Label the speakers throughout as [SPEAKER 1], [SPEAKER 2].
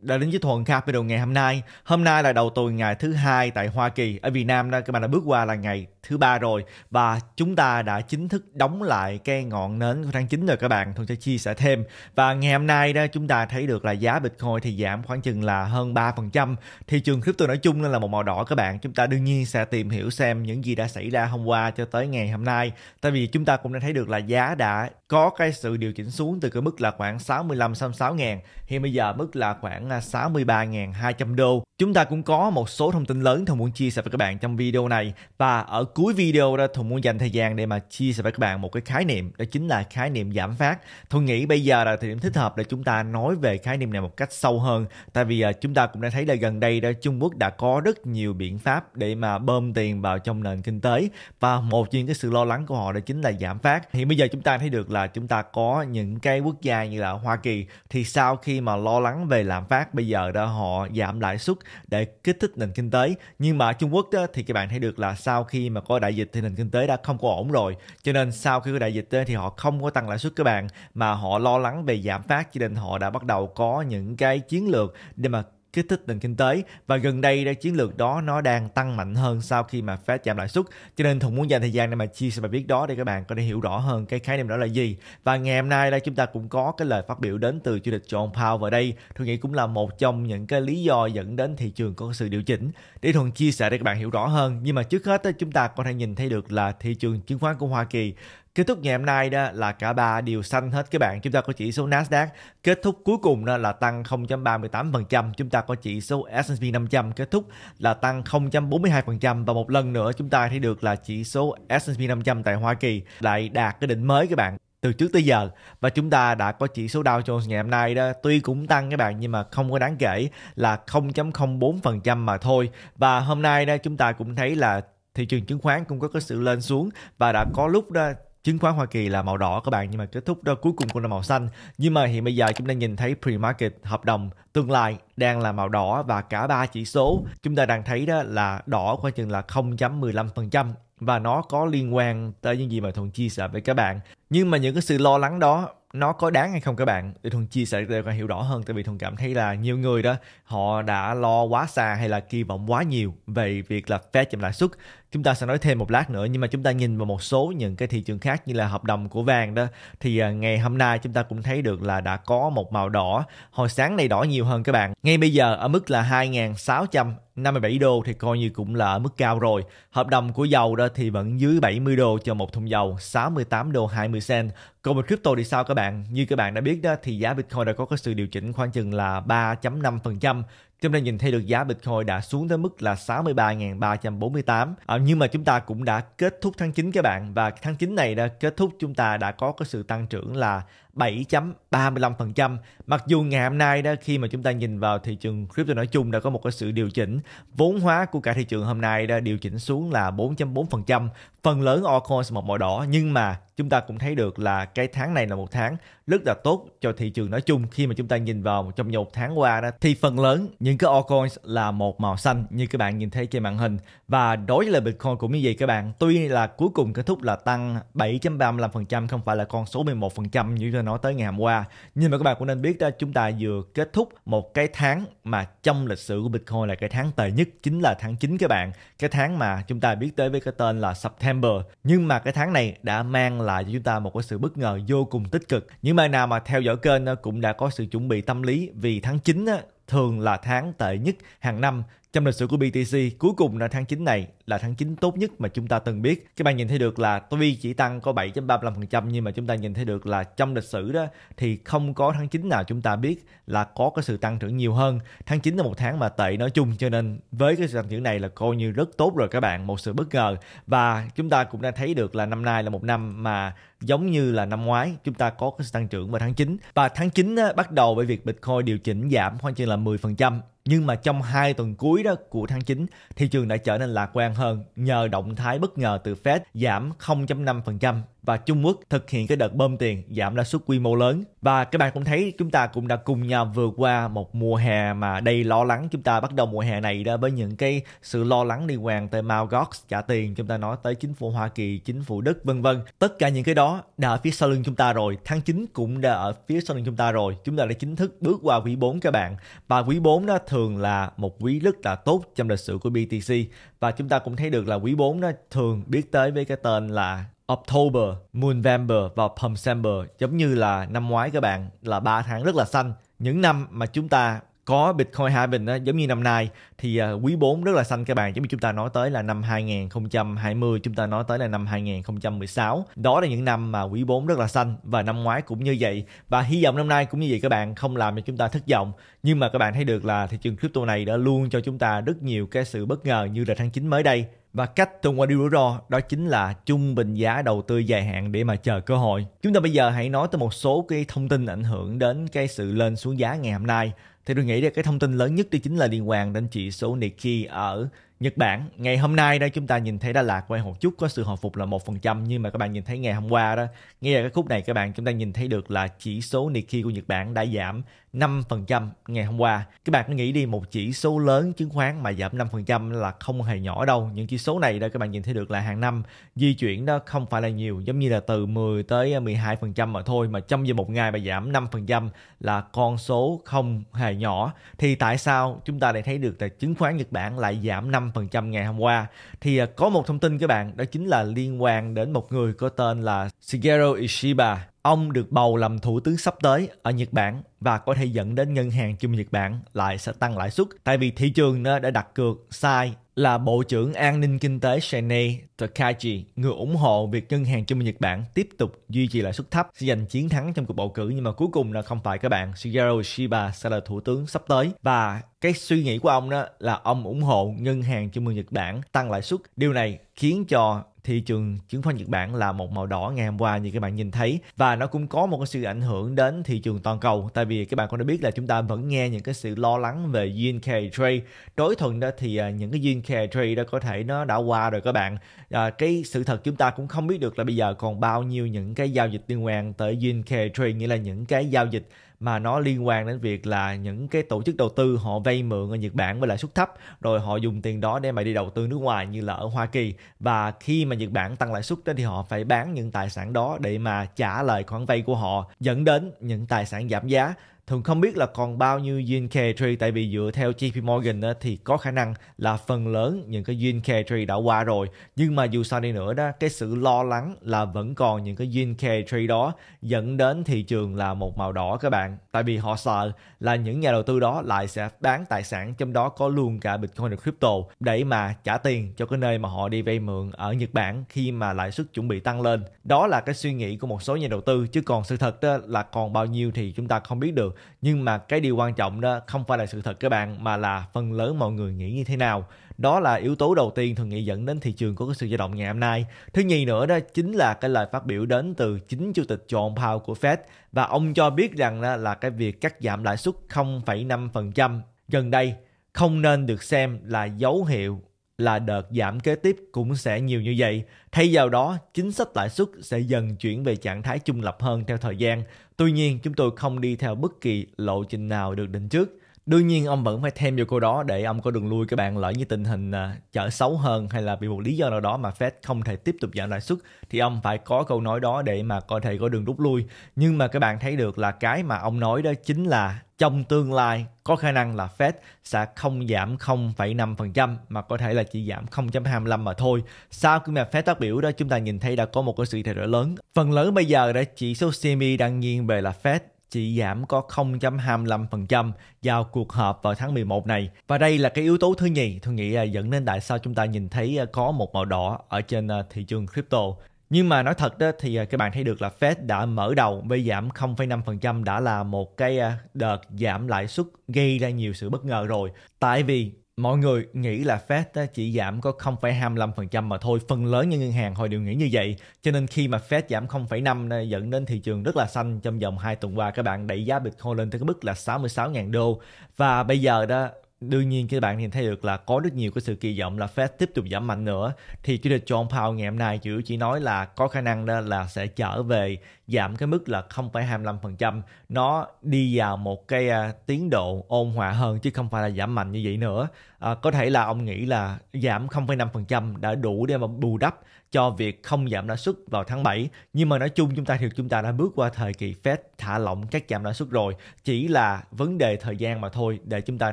[SPEAKER 1] đã đến với Thuận video ngày hôm nay. Hôm nay là đầu tuần ngày thứ hai tại Hoa Kỳ. Ở Việt Nam đó, các bạn đã bước qua là ngày thứ ba rồi và chúng ta đã chính thức đóng lại cái ngọn nến của tháng 9 rồi các bạn. Thuận sẽ chia sẻ thêm. Và ngày hôm nay đó chúng ta thấy được là giá Bitcoin thì giảm khoảng chừng là hơn 3%. Thị trường crypto nói chung là một màu đỏ các bạn. Chúng ta đương nhiên sẽ tìm hiểu xem những gì đã xảy ra hôm qua cho tới ngày hôm nay. Tại vì chúng ta cũng đã thấy được là giá đã có cái sự điều chỉnh xuống từ cái mức là khoảng 65 66 ngàn. Hiện bây giờ mức là khoảng khoảng 63.200 đô. Chúng ta cũng có một số thông tin lớn thùng muốn chia sẻ với các bạn trong video này và ở cuối video đó thùng muốn dành thời gian để mà chia sẻ với các bạn một cái khái niệm đó chính là khái niệm giảm phát. Thùng nghĩ bây giờ là thời điểm thích hợp để chúng ta nói về khái niệm này một cách sâu hơn tại vì à, chúng ta cũng đã thấy là gần đây đó Trung Quốc đã có rất nhiều biện pháp để mà bơm tiền vào trong nền kinh tế và một trong những cái sự lo lắng của họ đó chính là giảm phát. Hiện bây giờ chúng ta thấy được là chúng ta có những cái quốc gia như là Hoa Kỳ thì sau khi mà lo lắng về lạm phát Phát bây giờ đó họ giảm lãi suất để kích thích nền kinh tế nhưng mà ở Trung Quốc đó, thì các bạn thấy được là sau khi mà có đại dịch thì nền kinh tế đã không có ổn rồi cho nên sau khi có đại dịch đó, thì họ không có tăng lãi suất các bạn mà họ lo lắng về giảm phát cho nên họ đã bắt đầu có những cái chiến lược để mà kích thích nền kinh tế và gần đây đây chiến lược đó nó đang tăng mạnh hơn sau khi mà Fed giảm lãi suất cho nên thùng muốn dành thời gian để mà chia sẻ bài viết đó để các bạn có thể hiểu rõ hơn cái khái niệm đó là gì và ngày hôm nay đây chúng ta cũng có cái lời phát biểu đến từ chủ tịch John Powell vào đây tôi nghĩ cũng là một trong những cái lý do dẫn đến thị trường có sự điều chỉnh để Thuận chia sẻ để các bạn hiểu rõ hơn nhưng mà trước hết chúng ta có thể nhìn thấy được là thị trường chứng khoán của Hoa Kỳ Kết thúc ngày hôm nay đó là cả ba đều xanh hết các bạn. Chúng ta có chỉ số Nasdaq kết thúc cuối cùng đó là tăng 0.38%. Chúng ta có chỉ số S&P 500 kết thúc là tăng 0.42% và một lần nữa chúng ta thấy được là chỉ số S&P 500 tại Hoa Kỳ lại đạt cái đỉnh mới các bạn từ trước tới giờ và chúng ta đã có chỉ số Dow Jones ngày hôm nay đó tuy cũng tăng các bạn nhưng mà không có đáng kể là 0.04% mà thôi và hôm nay đó chúng ta cũng thấy là thị trường chứng khoán cũng có cái sự lên xuống và đã có lúc đó chứng khoán Hoa Kỳ là màu đỏ các bạn nhưng mà kết thúc đó cuối cùng cũng là màu xanh nhưng mà hiện bây giờ chúng ta nhìn thấy pre-market hợp đồng tương lai đang là màu đỏ và cả ba chỉ số chúng ta đang thấy đó là đỏ khoảng chừng là 0.15% và nó có liên quan tới những gì mà Thuận chia sẻ với các bạn. Nhưng mà những cái sự lo lắng đó nó có đáng hay không các bạn để thuần chia sẻ để các bạn hiểu rõ hơn tại vì thuần cảm thấy là nhiều người đó họ đã lo quá xa hay là kỳ vọng quá nhiều về việc là Fed chậm lãi suất chúng ta sẽ nói thêm một lát nữa nhưng mà chúng ta nhìn vào một số những cái thị trường khác như là hợp đồng của vàng đó thì à, ngày hôm nay chúng ta cũng thấy được là đã có một màu đỏ hồi sáng này đỏ nhiều hơn các bạn ngay bây giờ ở mức là 2.657 đô thì coi như cũng là ở mức cao rồi hợp đồng của dầu đó thì vẫn dưới 70 đô cho một thùng dầu 68 đô 20 cent còn về crypto thì sao các bạn như các bạn đã biết đó thì giá Bitcoin đã có cái sự điều chỉnh khoảng chừng là 3.5% phần trăm Chúng ta nhìn thấy được giá Bitcoin đã xuống tới mức là 63.348. À, nhưng mà chúng ta cũng đã kết thúc tháng 9 các bạn và tháng 9 này đã kết thúc chúng ta đã có cái sự tăng trưởng là 7.35%. Mặc dù ngày hôm nay đó khi mà chúng ta nhìn vào thị trường crypto nói chung đã có một cái sự điều chỉnh, vốn hóa của cả thị trường hôm nay đã điều chỉnh xuống là 4.4%, phần lớn altcoins một màu đỏ nhưng mà chúng ta cũng thấy được là cái tháng này là một tháng rất là tốt cho thị trường nói chung khi mà chúng ta nhìn vào trong một tháng qua đó thì phần lớn những cái altcoins là một màu xanh như các bạn nhìn thấy trên màn hình và đối với là Bitcoin cũng như vậy các bạn tuy là cuối cùng kết thúc là tăng 7.35% không phải là con số 11% như chúng ta nói tới ngày hôm qua nhưng mà các bạn cũng nên biết đó chúng ta vừa kết thúc một cái tháng mà trong lịch sử của Bitcoin là cái tháng tệ nhất chính là tháng 9 các bạn cái tháng mà chúng ta biết tới với cái tên là September nhưng mà cái tháng này đã mang lại cho chúng ta một cái sự bất ngờ vô cùng tích cực những bạn nào mà theo dõi kênh cũng đã có sự chuẩn bị tâm lý vì tháng 9 thường là tháng tệ nhất hàng năm trong lịch sử của BTC cuối cùng là tháng 9 này là tháng 9 tốt nhất mà chúng ta từng biết. Các bạn nhìn thấy được là tuy chỉ tăng có 7.35% nhưng mà chúng ta nhìn thấy được là trong lịch sử đó thì không có tháng 9 nào chúng ta biết là có cái sự tăng trưởng nhiều hơn. Tháng 9 là một tháng mà tệ nói chung cho nên với cái sự tăng trưởng này là coi như rất tốt rồi các bạn, một sự bất ngờ. Và chúng ta cũng đã thấy được là năm nay là một năm mà giống như là năm ngoái chúng ta có cái sự tăng trưởng vào tháng 9 và tháng 9 á, bắt đầu bởi việc Bitcoin điều chỉnh giảm khoảng chừng là 10% nhưng mà trong hai tuần cuối đó của tháng 9 thị trường đã trở nên lạc quan hơn nhờ động thái bất ngờ từ Fed giảm 0.5% và Trung Quốc thực hiện cái đợt bơm tiền giảm lãi suất quy mô lớn và các bạn cũng thấy chúng ta cũng đã cùng nhau vượt qua một mùa hè mà đầy lo lắng. Chúng ta bắt đầu mùa hè này đó với những cái sự lo lắng liên quan tới Mao Gox trả tiền. Chúng ta nói tới chính phủ Hoa Kỳ, chính phủ Đức vân vân. Tất cả những cái đó đã ở phía sau lưng chúng ta rồi. Tháng 9 cũng đã ở phía sau lưng chúng ta rồi. Chúng ta đã chính thức bước qua quý 4 các bạn. Và quý 4 đó thường là một quý rất là tốt trong lịch sử của BTC. Và chúng ta cũng thấy được là quý 4 nó thường biết tới với cái tên là October, Moonvember và Pumpsember giống như là năm ngoái các bạn là ba tháng rất là xanh. Những năm mà chúng ta có Bitcoin halving á, giống như năm nay thì à, quý 4 rất là xanh các bạn giống như chúng ta nói tới là năm 2020 chúng ta nói tới là năm 2016 đó là những năm mà quý 4 rất là xanh và năm ngoái cũng như vậy và hy vọng năm nay cũng như vậy các bạn không làm cho chúng ta thất vọng nhưng mà các bạn thấy được là thị trường crypto này đã luôn cho chúng ta rất nhiều cái sự bất ngờ như là tháng 9 mới đây và cách tuần qua đi rủi ro đó chính là trung bình giá đầu tư dài hạn để mà chờ cơ hội. Chúng ta bây giờ hãy nói tới một số cái thông tin ảnh hưởng đến cái sự lên xuống giá ngày hôm nay thì tôi nghĩ là cái thông tin lớn nhất đó chính là liên quan đến chỉ số Nikkei ở Nhật Bản. Ngày hôm nay đây chúng ta nhìn thấy Đà Lạt quay một chút có sự hồi phục là một phần trăm nhưng mà các bạn nhìn thấy ngày hôm qua đó, ngay là cái khúc này các bạn chúng ta nhìn thấy được là chỉ số Nikkei của Nhật Bản đã giảm 5% ngày hôm qua. Các bạn cứ nghĩ đi một chỉ số lớn chứng khoán mà giảm 5% là không hề nhỏ đâu. Những chỉ số này đó các bạn nhìn thấy được là hàng năm di chuyển đó không phải là nhiều, giống như là từ 10 tới 12% mà thôi mà trong giờ một ngày mà giảm 5% là con số không hề nhỏ thì tại sao chúng ta lại thấy được là chứng khoán Nhật Bản lại giảm 5% ngày hôm qua thì à, có một thông tin các bạn đó chính là liên quan đến một người có tên là Shigeru Ishiba Ông được bầu làm thủ tướng sắp tới ở Nhật Bản và có thể dẫn đến Ngân hàng Trung Nhật Bản lại sẽ tăng lãi suất tại vì thị trường đã đặt cược sai là Bộ trưởng An ninh Kinh tế Shane Takagi, người ủng hộ việc Ngân hàng Trung Nhật Bản tiếp tục duy trì lãi suất thấp sẽ giành chiến thắng trong cuộc bầu cử nhưng mà cuối cùng là không phải các bạn. Shigeru Shiba sẽ là thủ tướng sắp tới và cái suy nghĩ của ông đó là ông ủng hộ Ngân hàng Trung ương Nhật Bản tăng lãi suất. Điều này khiến cho thị trường chứng khoán Nhật Bản là một màu đỏ ngày hôm qua như các bạn nhìn thấy và nó cũng có một cái sự ảnh hưởng đến thị trường toàn cầu tại vì các bạn cũng đã biết là chúng ta vẫn nghe những cái sự lo lắng về yen trade đối thuận đó thì à, những cái yen trade đó có thể nó đã qua rồi các bạn à, cái sự thật chúng ta cũng không biết được là bây giờ còn bao nhiêu những cái giao dịch liên quan tới yen trade nghĩa là những cái giao dịch mà nó liên quan đến việc là những cái tổ chức đầu tư họ vay mượn ở Nhật Bản với lãi suất thấp rồi họ dùng tiền đó để mà đi đầu tư nước ngoài như là ở Hoa Kỳ và khi mà Nhật Bản tăng lãi suất thì họ phải bán những tài sản đó để mà trả lời khoản vay của họ dẫn đến những tài sản giảm giá thường không biết là còn bao nhiêu gene carry tree tại vì dựa theo JP Morgan đó, thì có khả năng là phần lớn những cái gene carry tree đã qua rồi nhưng mà dù sao đi nữa đó cái sự lo lắng là vẫn còn những cái gene carry tree đó dẫn đến thị trường là một màu đỏ các bạn tại vì họ sợ là những nhà đầu tư đó lại sẽ bán tài sản trong đó có luôn cả Bitcoin và crypto để mà trả tiền cho cái nơi mà họ đi vay mượn ở Nhật Bản khi mà lãi suất chuẩn bị tăng lên đó là cái suy nghĩ của một số nhà đầu tư chứ còn sự thật đó là còn bao nhiêu thì chúng ta không biết được nhưng mà cái điều quan trọng đó không phải là sự thật các bạn mà là phần lớn mọi người nghĩ như thế nào đó là yếu tố đầu tiên thường nghĩ dẫn đến thị trường có cái sự dao động ngày hôm nay thứ nhì nữa đó chính là cái lời phát biểu đến từ chính chủ tịch John Powell của Fed và ông cho biết rằng đó là cái việc cắt giảm lãi suất 0,5% gần đây không nên được xem là dấu hiệu là đợt giảm kế tiếp cũng sẽ nhiều như vậy. Thay vào đó, chính sách lãi suất sẽ dần chuyển về trạng thái trung lập hơn theo thời gian Tuy nhiên, chúng tôi không đi theo bất kỳ lộ trình nào được định trước. Đương nhiên ông vẫn phải thêm vô câu đó để ông có đường lui các bạn lỡ như tình hình trở à, xấu hơn hay là vì một lý do nào đó mà Fed không thể tiếp tục giảm lãi suất thì ông phải có câu nói đó để mà có thể có đường rút lui. Nhưng mà các bạn thấy được là cái mà ông nói đó chính là trong tương lai có khả năng là Fed sẽ không giảm 0,5% mà có thể là chỉ giảm 0.25 mà thôi. Sau khi mà Fed phát biểu đó chúng ta nhìn thấy đã có một cái sự thay đổi lớn. Phần lớn bây giờ đã chỉ số CME đang nghiêng về là Fed chỉ giảm có 0.25% vào cuộc họp vào tháng 11 này. Và đây là cái yếu tố thứ nhì tôi nghĩ à, dẫn đến tại sao chúng ta nhìn thấy à, có một màu đỏ ở trên à, thị trường crypto. Nhưng mà nói thật đó thì à, các bạn thấy được là Fed đã mở đầu với giảm 0,5% đã là một cái à, đợt giảm lãi suất gây ra nhiều sự bất ngờ rồi. Tại vì mọi người nghĩ là Fed à, chỉ giảm có 0,25% mà thôi, phần lớn những ngân hàng hồi đều nghĩ như vậy. Cho nên khi mà Fed giảm 0,5 dẫn đến thị trường rất là xanh trong vòng 2 tuần qua các bạn đẩy giá Bitcoin lên tới cái mức là 66.000 đô. Và bây giờ đó đương nhiên các bạn nhìn thấy được là có rất nhiều cái sự kỳ vọng là Fed tiếp tục giảm mạnh nữa thì chủ tịch John Powell ngày hôm nay chỉ chỉ nói là có khả năng đó là sẽ trở về giảm cái mức là 0,25% nó đi vào một cái à, tiến độ ôn hòa hơn chứ không phải là giảm mạnh như vậy nữa à, có thể là ông nghĩ là giảm 0,5% đã đủ để mà bù đắp cho việc không giảm lãi suất vào tháng 7. Nhưng mà nói chung chúng ta thì chúng ta đã bước qua thời kỳ Fed thả lỏng các giảm lãi suất rồi. Chỉ là vấn đề thời gian mà thôi để chúng ta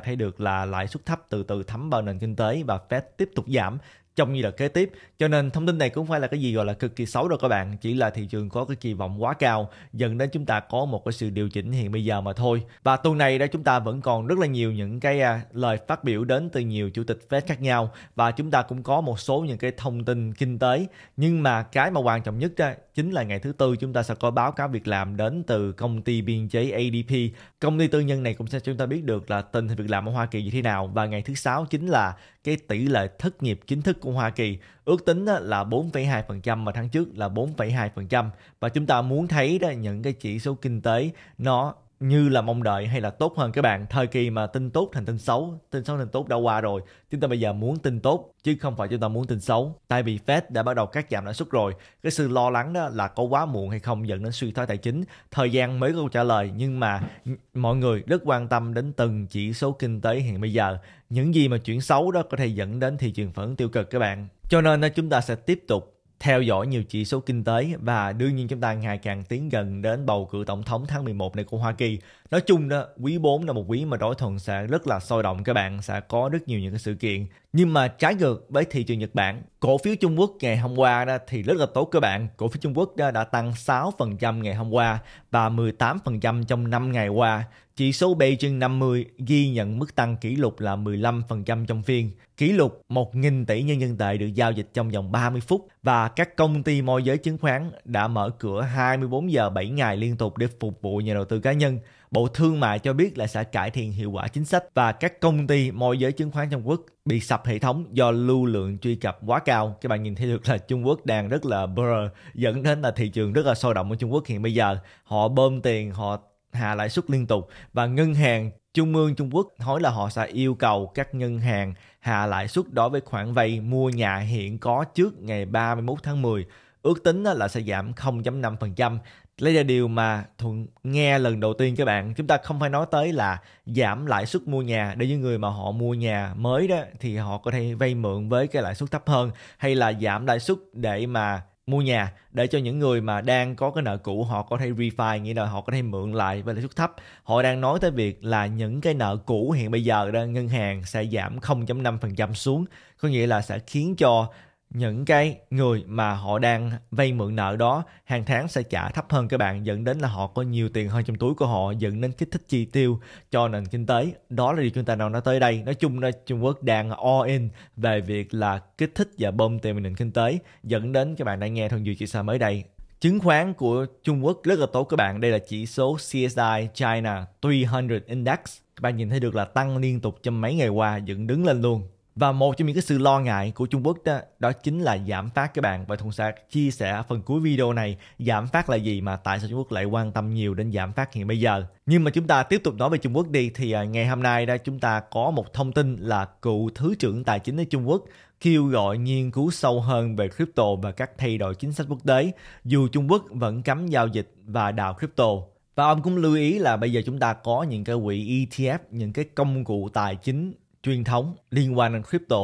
[SPEAKER 1] thấy được là lãi suất thấp từ từ thấm vào nền kinh tế và Fed tiếp tục giảm trong giai đoạn kế tiếp cho nên thông tin này cũng phải là cái gì gọi là cực kỳ xấu đâu các bạn chỉ là thị trường có cái kỳ vọng quá cao dẫn đến chúng ta có một cái sự điều chỉnh hiện bây giờ mà thôi và tuần này đó chúng ta vẫn còn rất là nhiều những cái à, lời phát biểu đến từ nhiều chủ tịch Fed khác nhau và chúng ta cũng có một số những cái thông tin kinh tế nhưng mà cái mà quan trọng nhất đó chính là ngày thứ tư chúng ta sẽ có báo cáo việc làm đến từ công ty biên chế ADP. Công ty tư nhân này cũng sẽ cho chúng ta biết được là tình hình việc làm ở Hoa Kỳ như thế nào và ngày thứ sáu chính là cái tỷ lệ thất nghiệp chính thức của Hoa Kỳ ước tính là 4,2% mà tháng trước là 4,2% và chúng ta muốn thấy đó những cái chỉ số kinh tế nó như là mong đợi hay là tốt hơn các bạn thời kỳ mà tin tốt thành tin xấu tin xấu thành tốt đã qua rồi chúng ta bây giờ muốn tin tốt chứ không phải chúng ta muốn tin xấu tại vì fed đã bắt đầu cắt giảm lãi suất rồi cái sự lo lắng đó là có quá muộn hay không dẫn đến suy thoái tài chính thời gian mới câu trả lời nhưng mà mọi người rất quan tâm đến từng chỉ số kinh tế hiện bây giờ những gì mà chuyển xấu đó có thể dẫn đến thị trường phản ứng tiêu cực các bạn cho nên chúng ta sẽ tiếp tục theo dõi nhiều chỉ số kinh tế và đương nhiên chúng ta ngày càng tiến gần đến bầu cử tổng thống tháng 11 này của Hoa Kỳ nói chung đó quý 4 là một quý mà đối thuận sẽ rất là sôi động các bạn sẽ có rất nhiều những cái sự kiện nhưng mà trái ngược với thị trường Nhật Bản cổ phiếu Trung Quốc ngày hôm qua đó thì rất là tốt các bạn cổ phiếu Trung Quốc đã tăng 6% ngày hôm qua và 18% trong 5 ngày qua chỉ số Beijing 50 ghi nhận mức tăng kỷ lục là 15% trong phiên kỷ lục 1.000 tỷ nhân dân tệ được giao dịch trong vòng 30 phút và các công ty môi giới chứng khoán đã mở cửa 24 giờ 7 ngày liên tục để phục vụ nhà đầu tư cá nhân Bộ Thương mại cho biết là sẽ cải thiện hiệu quả chính sách và các công ty môi giới chứng khoán Trung Quốc bị sập hệ thống do lưu lượng truy cập quá cao. Các bạn nhìn thấy được là Trung Quốc đang rất là blur, dẫn đến là thị trường rất là sôi động ở Trung Quốc hiện bây giờ. Họ bơm tiền, họ hạ lãi suất liên tục và ngân hàng trung ương Trung Quốc nói là họ sẽ yêu cầu các ngân hàng hạ lãi suất đối với khoản vay mua nhà hiện có trước ngày 31 tháng 10 ước tính là sẽ giảm 0.5% đây là điều mà Thuận nghe lần đầu tiên các bạn. Chúng ta không phải nói tới là giảm lãi suất mua nhà để những người mà họ mua nhà mới đó thì họ có thể vay mượn với cái lãi suất thấp hơn hay là giảm lãi suất để mà mua nhà để cho những người mà đang có cái nợ cũ họ có thể refi nghĩa là họ có thể mượn lại với lãi suất thấp họ đang nói tới việc là những cái nợ cũ hiện bây giờ đó ngân hàng sẽ giảm 0.5% xuống có nghĩa là sẽ khiến cho những cái người mà họ đang vay mượn nợ đó hàng tháng sẽ trả thấp hơn các bạn dẫn đến là họ có nhiều tiền hơn trong túi của họ dẫn đến kích thích chi tiêu cho nền kinh tế đó là điều chúng ta nào nói tới đây nói chung là Trung Quốc đang all in về việc là kích thích và bơm tiền vào nền kinh tế dẫn đến các bạn đã nghe thông dự chia sẻ mới đây Chứng khoán của Trung Quốc rất là tốt các bạn. Đây là chỉ số CSI China 300 Index. Các bạn nhìn thấy được là tăng liên tục trong mấy ngày qua, dựng đứng lên luôn. Và một trong những cái sự lo ngại của Trung Quốc đó, đó chính là giảm phát các bạn. Và Thùng Sạc chia sẻ phần cuối video này giảm phát là gì mà tại sao Trung Quốc lại quan tâm nhiều đến giảm phát hiện bây giờ. Nhưng mà chúng ta tiếp tục nói về Trung Quốc đi thì à, ngày hôm nay đó chúng ta có một thông tin là cựu Thứ trưởng Tài chính ở Trung Quốc kêu gọi nghiên cứu sâu hơn về crypto và các thay đổi chính sách quốc tế dù Trung Quốc vẫn cấm giao dịch và đào crypto. Và ông cũng lưu ý là bây giờ chúng ta có những cái quỹ ETF, những cái công cụ tài chính truyền thống liên quan đến crypto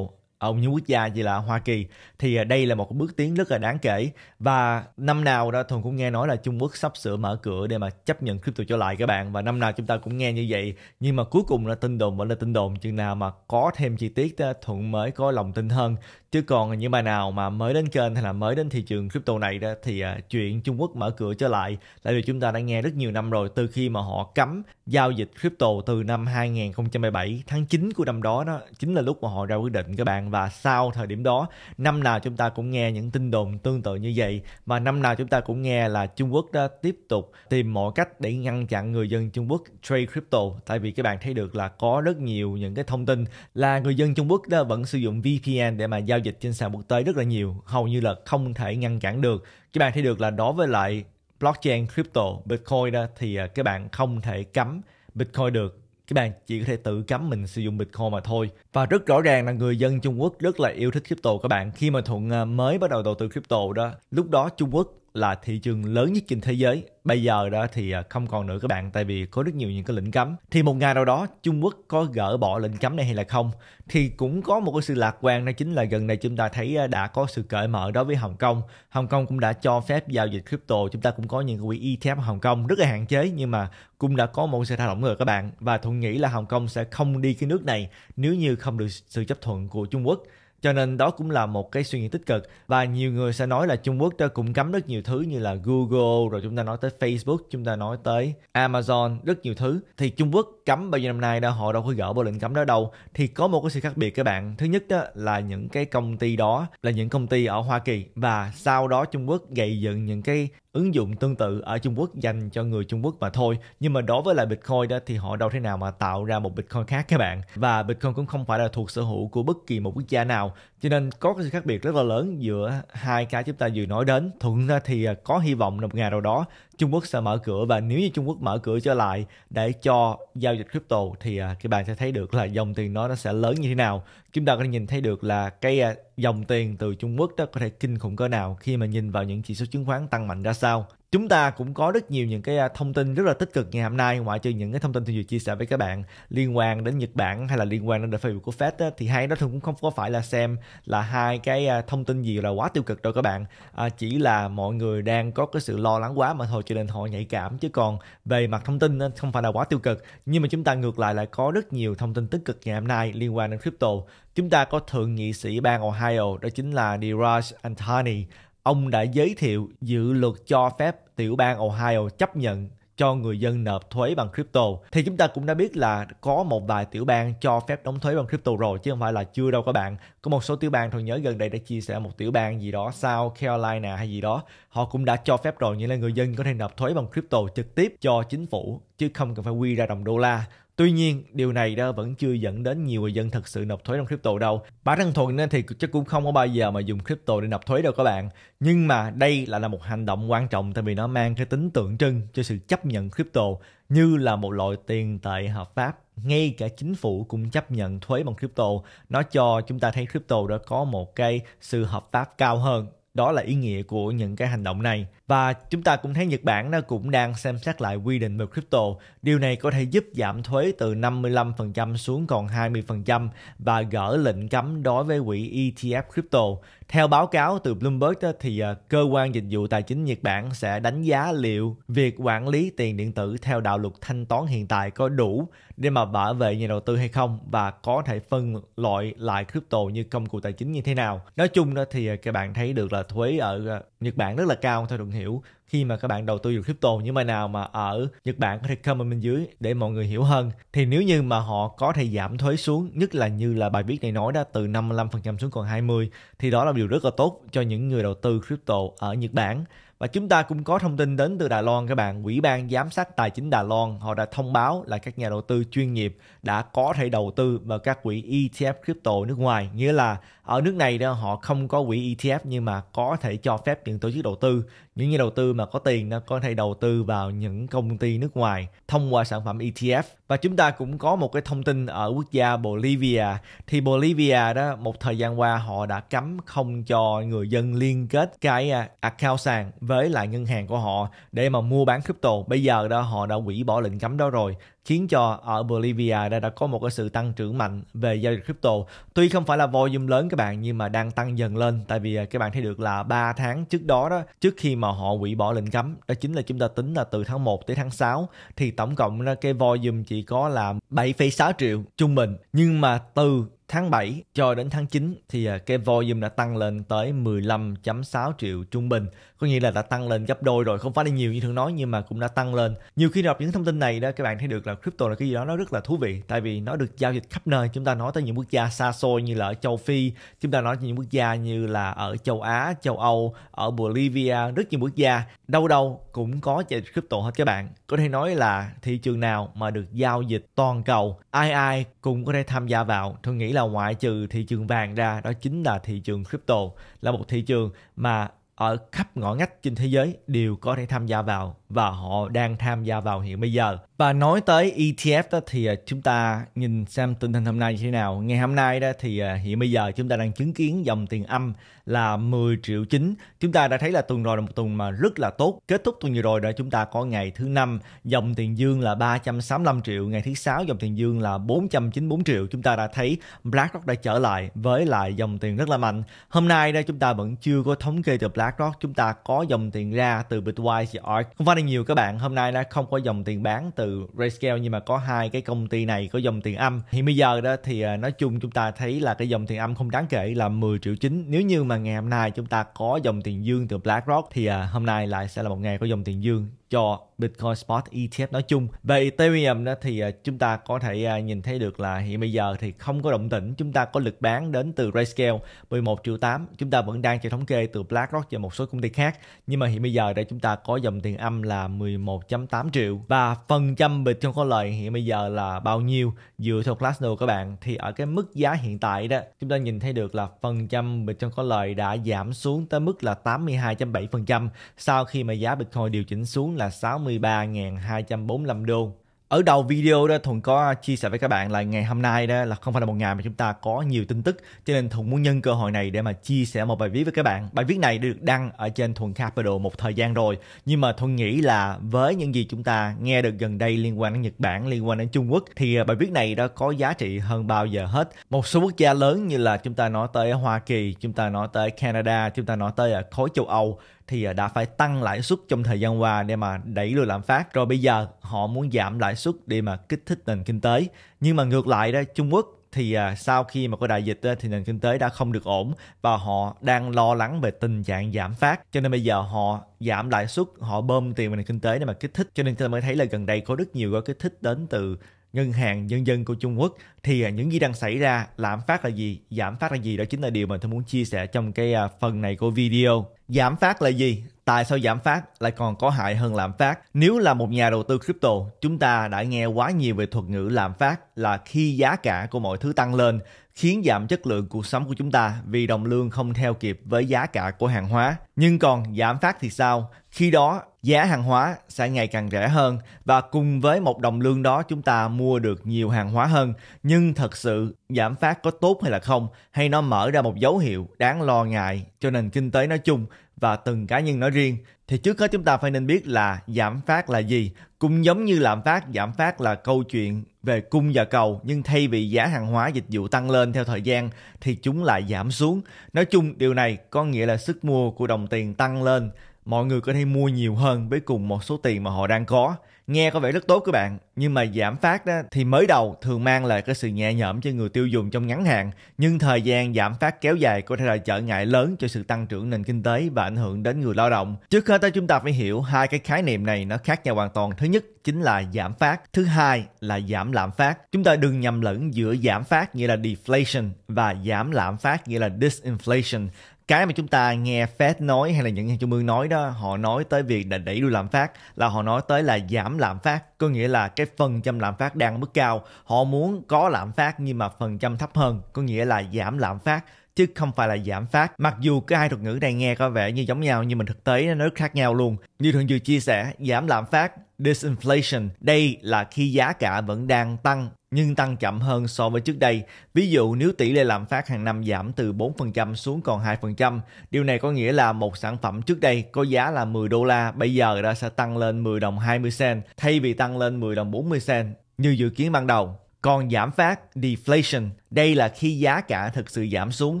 [SPEAKER 1] ở những quốc gia như là Hoa Kỳ thì à, đây là một bước tiến rất là đáng kể và năm nào đó thường cũng nghe nói là Trung Quốc sắp sửa mở cửa để mà chấp nhận crypto trở lại các bạn và năm nào chúng ta cũng nghe như vậy nhưng mà cuối cùng là tin đồn vẫn là tin đồn chừng nào mà có thêm chi tiết thuận mới có lòng tin hơn chứ còn những bài nào mà mới đến kênh hay là mới đến thị trường crypto này đó thì à, chuyện Trung Quốc mở cửa trở lại là điều chúng ta đã nghe rất nhiều năm rồi từ khi mà họ cấm giao dịch crypto từ năm 2017 tháng 9 của năm đó đó chính là lúc mà họ ra quyết định các bạn và sau thời điểm đó năm nào chúng ta cũng nghe những tin đồn tương tự như vậy và năm nào chúng ta cũng nghe là Trung Quốc đã tiếp tục tìm mọi cách để ngăn chặn người dân Trung Quốc trade crypto tại vì các bạn thấy được là có rất nhiều những cái thông tin là người dân Trung Quốc đã vẫn sử dụng VPN để mà giao dịch trên sàn quốc tế rất là nhiều hầu như là không thể ngăn cản được các bạn thấy được là đối với lại blockchain crypto bitcoin đó thì à, các bạn không thể cấm bitcoin được các bạn chỉ có thể tự cấm mình sử dụng Bitcoin mà thôi. Và rất rõ ràng là người dân Trung Quốc rất là yêu thích crypto các bạn. Khi mà Thuận à, mới bắt đầu đầu tư crypto đó, lúc đó Trung Quốc là thị trường lớn nhất trên thế giới bây giờ đó thì à, không còn nữa các bạn tại vì có rất nhiều những cái lệnh cấm thì một ngày nào đó Trung Quốc có gỡ bỏ lệnh cấm này hay là không thì cũng có một cái sự lạc quan đó chính là gần đây chúng ta thấy à, đã có sự cởi mở đối với Hồng Kông Hồng Kông cũng đã cho phép giao dịch crypto chúng ta cũng có những quỹ ETF Hồng Kông rất là hạn chế nhưng mà cũng đã có một sự thay lỏng rồi các bạn và thuận nghĩ là Hồng Kông sẽ không đi cái nước này nếu như không được sự chấp thuận của Trung Quốc cho nên đó cũng là một cái suy nghĩ tích cực và nhiều người sẽ nói là Trung Quốc đã cũng cấm rất nhiều thứ như là Google rồi chúng ta nói tới Facebook chúng ta nói tới Amazon rất nhiều thứ thì Trung Quốc cấm bao nhiêu năm nay đó họ đâu có gỡ bỏ lệnh cấm đó đâu thì có một cái sự khác biệt các bạn thứ nhất đó là những cái công ty đó là những công ty ở Hoa Kỳ và sau đó Trung Quốc gây dựng những cái ứng dụng tương tự ở Trung Quốc dành cho người Trung Quốc mà thôi nhưng mà đối với lại Bitcoin đó thì họ đâu thế nào mà tạo ra một Bitcoin khác các bạn và Bitcoin cũng không phải là thuộc sở hữu của bất kỳ một quốc gia nào cho nên có cái sự khác biệt rất là lớn giữa hai cái chúng ta vừa nói đến thuận thì à, có hy vọng một ngày nào đó Trung Quốc sẽ mở cửa và nếu như Trung Quốc mở cửa trở lại để cho giao dịch crypto thì à, các bạn sẽ thấy được là dòng tiền nó nó sẽ lớn như thế nào chúng ta có thể nhìn thấy được là cái à, dòng tiền từ Trung Quốc đó có thể kinh khủng cỡ nào khi mà nhìn vào những chỉ số chứng khoán tăng mạnh ra sao chúng ta cũng có rất nhiều những cái à, thông tin rất là tích cực ngày hôm nay ngoại trừ những cái thông tin tôi vừa chia sẻ với các bạn liên quan đến Nhật Bản hay là liên quan đến đại phát biểu của Fed á, thì hai đó thường cũng không có phải là xem là hai cái à, thông tin gì là quá tiêu cực đâu các bạn à, chỉ là mọi người đang có cái sự lo lắng quá mà thôi cho nên họ nhạy cảm chứ còn về mặt thông tin không phải là quá tiêu cực nhưng mà chúng ta ngược lại lại có rất nhiều thông tin tích cực ngày hôm nay liên quan đến crypto chúng ta có thượng nghị sĩ bang Ohio đó chính là Niraj Anthony ông đã giới thiệu dự luật cho phép tiểu bang Ohio chấp nhận cho người dân nộp thuế bằng crypto thì chúng ta cũng đã biết là có một vài tiểu bang cho phép đóng thuế bằng crypto rồi chứ không phải là chưa đâu các bạn có một số tiểu bang tôi nhớ gần đây đã chia sẻ một tiểu bang gì đó South Carolina hay gì đó họ cũng đã cho phép rồi nghĩa là người dân có thể nộp thuế bằng crypto trực tiếp cho chính phủ chứ không cần phải quy ra đồng đô la Tuy nhiên, điều này đó vẫn chưa dẫn đến nhiều người dân thực sự nộp thuế trong crypto đâu. Bản thân Thuận thì chắc cũng không có bao giờ mà dùng crypto để nộp thuế đâu các bạn. Nhưng mà đây lại là một hành động quan trọng tại vì nó mang cái tính tượng trưng cho sự chấp nhận crypto như là một loại tiền tệ hợp pháp. Ngay cả chính phủ cũng chấp nhận thuế bằng crypto. Nó cho chúng ta thấy crypto đã có một cái sự hợp pháp cao hơn đó là ý nghĩa của những cái hành động này. Và chúng ta cũng thấy Nhật Bản nó cũng đang xem xét lại quy định về crypto. Điều này có thể giúp giảm thuế từ 55% xuống còn 20% và gỡ lệnh cấm đối với quỹ ETF crypto. Theo báo cáo từ Bloomberg thì ờ, cơ quan dịch vụ tài chính Nhật Bản sẽ đánh giá liệu việc quản lý tiền điện tử theo đạo luật thanh toán hiện tại có đủ để mà bảo vệ nhà đầu tư hay không và có thể phân loại lại crypto như công cụ tài chính như thế nào nói chung đó thì à, các bạn thấy được là thuế ở à, Nhật Bản rất là cao theo Thuận hiểu khi mà các bạn đầu tư vào crypto những bài nào mà ở Nhật Bản có thể comment bên dưới để mọi người hiểu hơn thì nếu như mà họ có thể giảm thuế xuống nhất là như là bài viết này nói đó từ 55% xuống còn 20 thì đó là điều rất là tốt cho những người đầu tư crypto ở Nhật Bản và chúng ta cũng có thông tin đến từ Đài Loan các bạn, Ủy ban giám sát tài chính Đài Loan họ đã thông báo là các nhà đầu tư chuyên nghiệp đã có thể đầu tư vào các quỹ ETF crypto nước ngoài, nghĩa là ở nước này đó họ không có quỹ ETF nhưng mà có thể cho phép những tổ chức đầu tư những nhà đầu tư mà có tiền nó có thể đầu tư vào những công ty nước ngoài thông qua sản phẩm ETF và chúng ta cũng có một cái thông tin ở quốc gia Bolivia thì Bolivia đó một thời gian qua họ đã cấm không cho người dân liên kết cái à, account sàn với lại ngân hàng của họ để mà mua bán crypto bây giờ đó họ đã hủy bỏ lệnh cấm đó rồi khiến cho ở Bolivia đã, đã có một cái sự tăng trưởng mạnh về giao dịch crypto. Tuy không phải là volume lớn các bạn nhưng mà đang tăng dần lên tại vì à, các bạn thấy được là 3 tháng trước đó đó trước khi mà họ hủy bỏ lệnh cấm đó chính là chúng ta tính là từ tháng 1 tới tháng 6 thì tổng cộng ra cái volume chỉ có là 7,6 triệu trung bình nhưng mà từ tháng 7 cho đến tháng 9 thì à, cái volume đã tăng lên tới 15.6 triệu trung bình. Có nghĩa là đã tăng lên gấp đôi rồi, không phải là nhiều như thường nói nhưng mà cũng đã tăng lên. Nhiều khi đọc những thông tin này đó các bạn thấy được là crypto là cái gì đó nó rất là thú vị tại vì nó được giao dịch khắp nơi. Chúng ta nói tới những quốc gia xa xôi như là ở châu Phi, chúng ta nói tới những quốc gia như là ở châu Á, châu Âu, ở Bolivia, rất nhiều quốc gia. Đâu đâu cũng có giao crypto hết các bạn. Có thể nói là thị trường nào mà được giao dịch toàn cầu ai ai cũng có thể tham gia vào tôi nghĩ là ngoại trừ thị trường vàng ra đó chính là thị trường crypto là một thị trường mà ở khắp ngõ ngách trên thế giới đều có thể tham gia vào và họ đang tham gia vào hiện bây giờ. Và nói tới ETF đó thì à, chúng ta nhìn xem tình hình hôm nay như thế nào. Ngày hôm nay đó thì à, hiện bây giờ chúng ta đang chứng kiến dòng tiền âm là 10 triệu chín. Chúng ta đã thấy là tuần rồi là một tuần mà rất là tốt. Kết thúc tuần vừa rồi đó chúng ta có ngày thứ năm dòng tiền dương là 365 triệu, ngày thứ sáu dòng tiền dương là 494 triệu. Chúng ta đã thấy BlackRock đã trở lại với lại dòng tiền rất là mạnh. Hôm nay đó chúng ta vẫn chưa có thống kê từ BlackRock, chúng ta có dòng tiền ra từ Bitwise và ARK. Không phải đi nhiều các bạn hôm nay đã không có dòng tiền bán từ Rayscale nhưng mà có hai cái công ty này có dòng tiền âm thì bây giờ đó thì à, nói chung chúng ta thấy là cái dòng tiền âm không đáng kể là 10 triệu chín nếu như mà ngày hôm nay chúng ta có dòng tiền dương từ BlackRock thì à, hôm nay lại sẽ là một ngày có dòng tiền dương cho Bitcoin Spot ETF nói chung. Về Ethereum đó thì à, chúng ta có thể à, nhìn thấy được là hiện bây giờ thì không có động tĩnh, chúng ta có lực bán đến từ RayScale 11 triệu 8, chúng ta vẫn đang chờ thống kê từ BlackRock và một số công ty khác. Nhưng mà hiện bây giờ để chúng ta có dòng tiền âm là 11.8 triệu và phần trăm Bitcoin có lời hiện bây giờ là bao nhiêu dựa theo Glassnode các bạn thì ở cái mức giá hiện tại đó chúng ta nhìn thấy được là phần trăm Bitcoin có lời đã giảm xuống tới mức là 82.7% sau khi mà giá Bitcoin điều chỉnh xuống là 63.245 đô. Ở đầu video đó Thuần có chia sẻ với các bạn là ngày hôm nay đó là không phải là một ngày mà chúng ta có nhiều tin tức cho nên Thuần muốn nhân cơ hội này để mà chia sẻ một bài viết với các bạn. Bài viết này được đăng ở trên Thuần Capital một thời gian rồi nhưng mà Thuần nghĩ là với những gì chúng ta nghe được gần đây liên quan đến Nhật Bản, liên quan đến Trung Quốc thì bài viết này đó có giá trị hơn bao giờ hết. Một số quốc gia lớn như là chúng ta nói tới Hoa Kỳ, chúng ta nói tới Canada, chúng ta nói tới khối châu Âu thì à, đã phải tăng lãi suất trong thời gian qua để mà đẩy lùi lạm phát. Rồi bây giờ họ muốn giảm lãi suất để mà kích thích nền kinh tế. Nhưng mà ngược lại đó Trung Quốc thì à, sau khi mà có đại dịch thì nền kinh tế đã không được ổn và họ đang lo lắng về tình trạng giảm phát cho nên bây giờ họ giảm lãi suất họ bơm tiền vào nền kinh tế để mà kích thích cho nên chúng ta mới thấy là gần đây có rất nhiều gói kích thích đến từ ngân hàng nhân dân của Trung Quốc thì à, những gì đang xảy ra lạm phát là gì giảm phát là gì đó chính là điều mà tôi muốn chia sẻ trong cái phần này của video Giảm phát là gì? Tại sao giảm phát lại còn có hại hơn lạm phát? Nếu là một nhà đầu tư crypto, chúng ta đã nghe quá nhiều về thuật ngữ lạm phát là khi giá cả của mọi thứ tăng lên khiến giảm chất lượng cuộc sống của chúng ta vì đồng lương không theo kịp với giá cả của hàng hóa. Nhưng còn giảm phát thì sao? Khi đó, giá hàng hóa sẽ ngày càng rẻ hơn và cùng với một đồng lương đó chúng ta mua được nhiều hàng hóa hơn. Nhưng thật sự giảm phát có tốt hay là không hay nó mở ra một dấu hiệu đáng lo ngại cho nền kinh tế nói chung và từng cá nhân nói riêng thì trước hết chúng ta phải nên biết là giảm phát là gì cũng giống như lạm phát giảm phát là câu chuyện về cung và cầu nhưng thay vì giá hàng hóa dịch vụ tăng lên theo thời gian thì chúng lại giảm xuống. Nói chung điều này có nghĩa là sức mua của đồng tiền tăng lên, mọi người có thể mua nhiều hơn với cùng một số tiền mà họ đang có nghe có vẻ rất tốt các bạn nhưng mà giảm phát đó thì mới đầu thường mang lại cái sự nhẹ nhõm cho người tiêu dùng trong ngắn hạn nhưng thời gian giảm phát kéo dài có thể là trở ngại lớn cho sự tăng trưởng nền kinh tế và ảnh hưởng đến người lao động trước hết chúng ta phải hiểu hai cái khái niệm này nó khác nhau hoàn toàn thứ nhất chính là giảm phát thứ hai là giảm lạm phát chúng ta đừng nhầm lẫn giữa giảm phát nghĩa là deflation và giảm lạm phát nghĩa là disinflation cái mà chúng ta nghe Fed nói hay là những nhà trung ương nói đó họ nói tới việc là đẩy lùi lạm phát là họ nói tới là giảm lạm phát có nghĩa là cái phần trăm lạm phát đang ở mức cao họ muốn có lạm phát nhưng mà phần trăm thấp hơn có nghĩa là giảm lạm phát chứ không phải là giảm phát. Mặc dù cái hai thuật ngữ này nghe có vẻ như giống nhau nhưng mà thực tế nó rất khác nhau luôn. Như Thuận Dư chia sẻ, giảm lạm phát disinflation. Đây là khi giá cả vẫn đang tăng nhưng tăng chậm hơn so với trước đây. Ví dụ nếu tỷ lệ lạm phát hàng năm giảm từ 4% xuống còn 2%, điều này có nghĩa là một sản phẩm trước đây có giá là 10 đô la, bây giờ đã sẽ tăng lên 10 đồng 20 cent thay vì tăng lên 10 đồng 40 cent như dự kiến ban đầu. Còn giảm phát deflation, đây là khi giá cả thực sự giảm xuống,